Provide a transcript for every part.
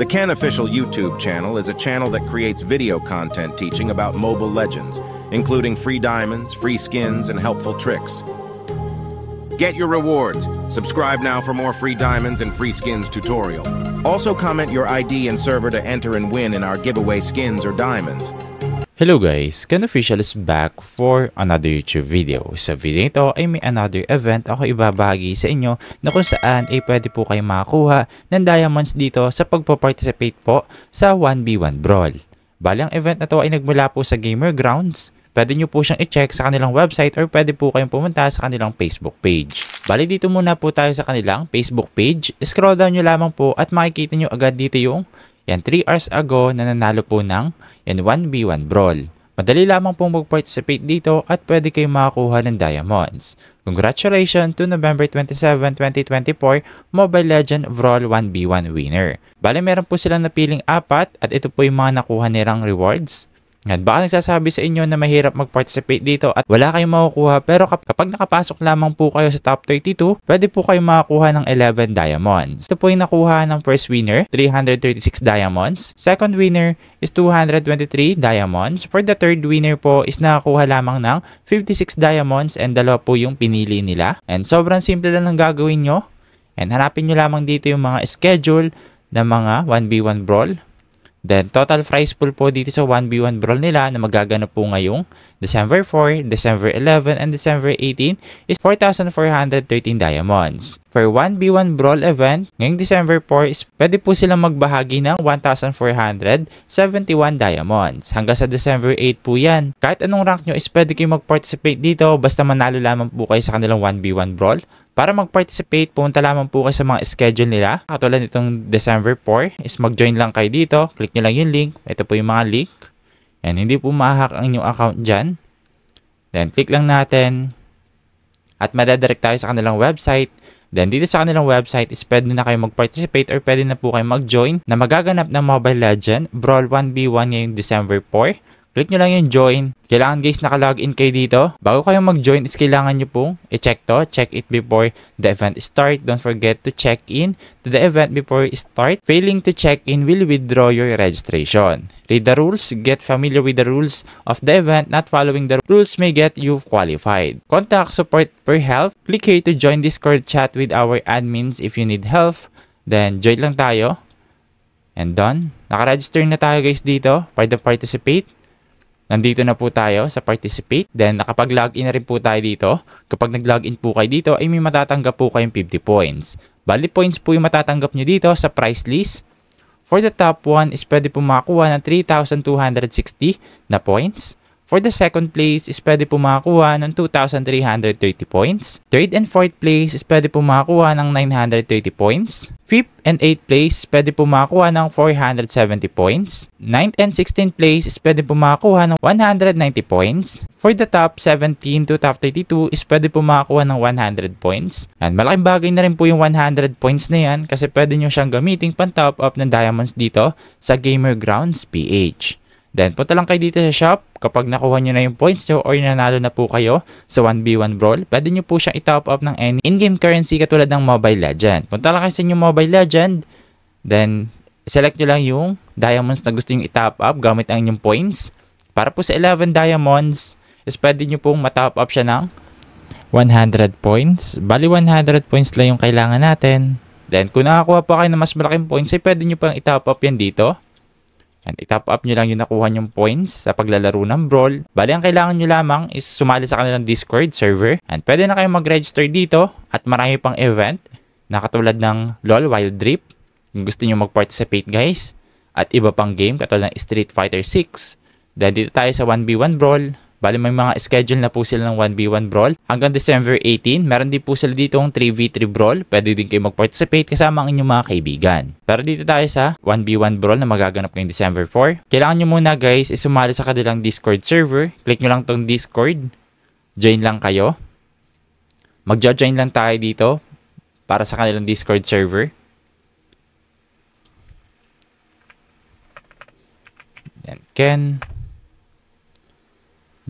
The Ken Official YouTube channel is a channel that creates video content teaching about mobile legends, including free diamonds, free skins, and helpful tricks. Get your rewards. Subscribe now for more free diamonds and free skins tutorial. Also comment your ID and server to enter and win in our giveaway skins or diamonds. Hello guys! Ken Official is back for another YouTube video. Sa video ito ay may another event ako ibabagi sa inyo na kung saan ay pwede po kayo makakuha ng diamonds dito sa pagpaparticipate po sa 1v1 brawl. Bali ang event na to ay nagmula po sa Gamer Grounds. Pwede nyo po siyang i-check sa kanilang website or pwede po kayong pumunta sa kanilang Facebook page. Bali dito muna po tayo sa kanilang Facebook page. Scroll down nyo lamang po at makikita nyo agad dito yung yan, 3 hours ago na nanalo po ng yan, 1v1 brawl. Madali lamang pong mag-participate dito at pwede kayong makakuha ng diamonds. Congratulations to November 27, 2024 Mobile Legend Brawl 1v1 winner. Bale meron po silang napiling apat at ito po yung mga nakuha nilang rewards. At baka nagsasabi sa inyo na mahirap mag-participate dito at wala kayong makukuha pero kapag nakapasok lamang po kayo sa top 32, pwede po kayong makakuha ng 11 diamonds. Ito po yung nakuha ng first winner, 336 diamonds. Second winner is 223 diamonds. For the third winner po is nakakuha lamang ng 56 diamonds and dalawa po yung pinili nila. And sobrang simple lang ang gagawin nyo. And hanapin nyo lamang dito yung mga schedule ng mga 1v1 brawl Then, total prize pool po dito sa 1v1 brawl nila na magaganap po ngayong December 4, December 11, and December 18 is 4,413 diamonds. For 1v1 brawl event, ngayong December 4 is pwede po silang magbahagi ng 1,471 diamonds. Hanggang sa December 8 po yan. Kahit anong rank nyo is pwede kayong mag-participate dito basta manalo lamang po kayo sa kanilang 1v1 brawl para mag-participate, pumunta lamang po kayo sa mga schedule nila. Katulad nitong December 4 is mag-join lang kayo dito. Click nyo lang yung link. Ito po yung mga link. And hindi po mahahack ang inyong account dyan. Then, click lang natin. At madadirect tayo sa kanilang website. Then, dito sa kanilang website is pwede na kayo mag-participate or pwede na po kayo mag-join na magaganap ng Mobile Legend Brawl 1v1 ngayong December 4 Click nyo lang yung join. Kailangan guys nakalogin kayo dito. Bago kayo mag-join is kailangan nyo pong i-check to. Check it before the event start. Don't forget to check in to the event before it start. Failing to check in will withdraw your registration. Read the rules. Get familiar with the rules of the event. Not following the rules may get you qualified. Contact support for help. Click here to join Discord chat with our admins if you need help. Then, join lang tayo. And done. Nakaregister na tayo guys dito para participate. Nandito na po tayo sa participate. Then, nakapag-login na rin po tayo dito. Kapag nag-login po kayo dito, ay may matatanggap po kayong 50 points. Bali points po yung matatanggap nyo dito sa price list. For the top 1 is pwede po makakuha ng 3,260 na points. For the second place is pwede po makakuha ng 2,330 points. Third and fourth place is pwede po makakuha ng 930 points. Fifth and eighth place, pwede po makakuha ng 470 points. Ninth and 16th place is pwede po makakuha ng 190 points. For the top 17 to top 32 is pwede po makakuha ng 100 points. And malaking bagay na rin po yung 100 points na yan kasi pwede nyo siyang gamitin pang top up ng diamonds dito sa Gamer Grounds PH. Then, punta lang kayo dito sa shop. Kapag nakuha nyo na yung points nyo or nanalo na po kayo sa 1v1 brawl, pwede nyo po siyang itop up ng any in-game currency katulad ng Mobile Legend. Punta lang kayo sa inyong Mobile Legend. Then, select nyo lang yung diamonds na gusto nyo itop up gamit ang inyong points. Para po sa 11 diamonds, is pwede nyo pong matop up siya ng 100 points. Bali, 100 points lang yung kailangan natin. Then, kung nakakuha pa kayo ng mas malaking points, ay eh, pwede nyo pang itop up yan dito. And itap up nyo lang yung nakuha nyong points sa paglalaro ng Brawl. Bali, ang kailangan nyo lamang is sumali sa kanilang Discord server. And pwede na kayong mag-register dito at marami pang event na katulad ng LOL Wild Drip. Kung gusto nyo mag-participate guys. At iba pang game katulad ng Street Fighter 6. Dahil dito tayo sa 1v1 Brawl Bali may mga schedule na po sila ng 1v1 brawl. Hanggang December 18, meron din po sila dito ang 3v3 brawl. Pwede din kayo mag-participate kasama ang inyong mga kaibigan. Pero dito tayo sa 1v1 brawl na magaganap ngayong December 4. Kailangan nyo muna guys is sumali sa kanilang Discord server. Click nyo lang tong Discord. Join lang kayo. Magja-join lang tayo dito para sa kanilang Discord server. Then, Ken.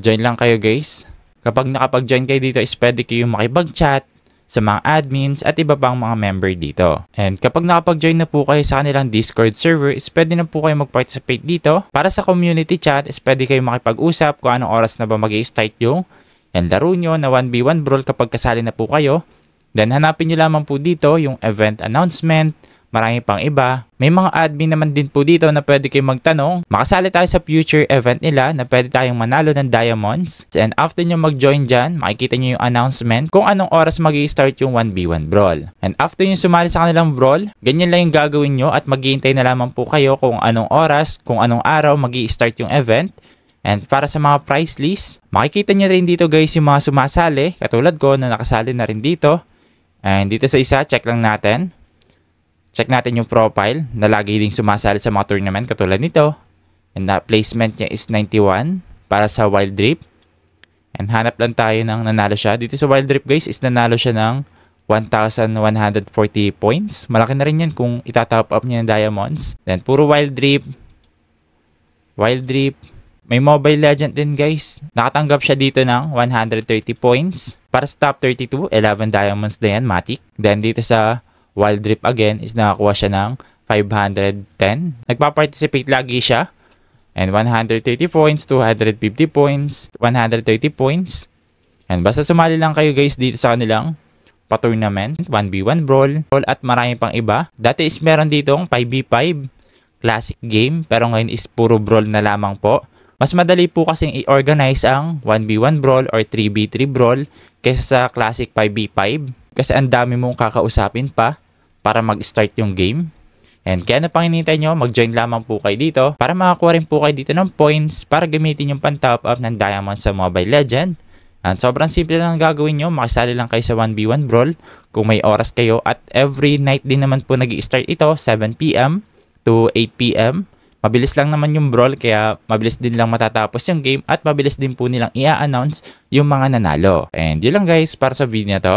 Join lang kayo guys. Kapag nakapag-join kayo dito is pwede kayong makipag-chat sa mga admins at iba pang mga member dito. And kapag nakapag-join na po kayo sa kanilang Discord server, is pwede na po kayo mag-participate dito. Para sa community chat, is pwede kayo makipag-usap kung anong oras na ba mag start yung yan, laro nyo na 1v1 brawl kapag kasali na po kayo. Then hanapin nyo lamang po dito yung event announcement, marami pang iba. May mga admin naman din po dito na pwede kayong magtanong. Makasali tayo sa future event nila na pwede tayong manalo ng diamonds. And after nyo mag-join dyan, makikita nyo yung announcement kung anong oras mag start yung 1v1 brawl. And after nyo sumali sa kanilang brawl, ganyan lang yung gagawin nyo at maghihintay na lamang po kayo kung anong oras, kung anong araw mag start yung event. And para sa mga price list, makikita nyo rin dito guys yung mga sumasali, katulad ko na nakasali na rin dito. And dito sa isa, check lang natin. Check natin yung profile na lagi ding sumasali sa mga tournament katulad nito. And na placement niya is 91 para sa Wild Drip. And hanap lang tayo ng nanalo siya. Dito sa Wild Drip guys is nanalo siya ng 1,140 points. Malaki na rin yan kung itatop up niya ng diamonds. Then puro Wild Drip. Wild Drip. May Mobile Legend din guys. Nakatanggap siya dito ng 130 points. Para sa top 32, 11 diamonds na yan, Matic. Then dito sa Wild Drip again is nakakuha siya ng 510. Nagpa-participate lagi siya. And 130 points, 250 points, 130 points. And basta sumali lang kayo guys dito sa kanilang pa-tournament, 1v1 brawl, brawl at marami pang iba. Dati is meron ditong 5v5 classic game pero ngayon is puro brawl na lamang po. Mas madali po kasing i-organize ang 1v1 brawl or 3v3 brawl kaysa sa classic 5v5. Kasi ang dami mong kakausapin pa para mag-start yung game. And kaya na panginintay nyo, mag-join lamang po kayo dito para makakuha rin po kayo dito ng points para gamitin yung pan-top up ng diamond sa Mobile Legend. And sobrang simple lang gagawin nyo, makisali lang kayo sa 1v1 brawl kung may oras kayo at every night din naman po nag start ito, 7pm to 8pm. Mabilis lang naman yung brawl kaya mabilis din lang matatapos yung game at mabilis din po nilang i-announce yung mga nanalo. And yun lang guys para sa video na to.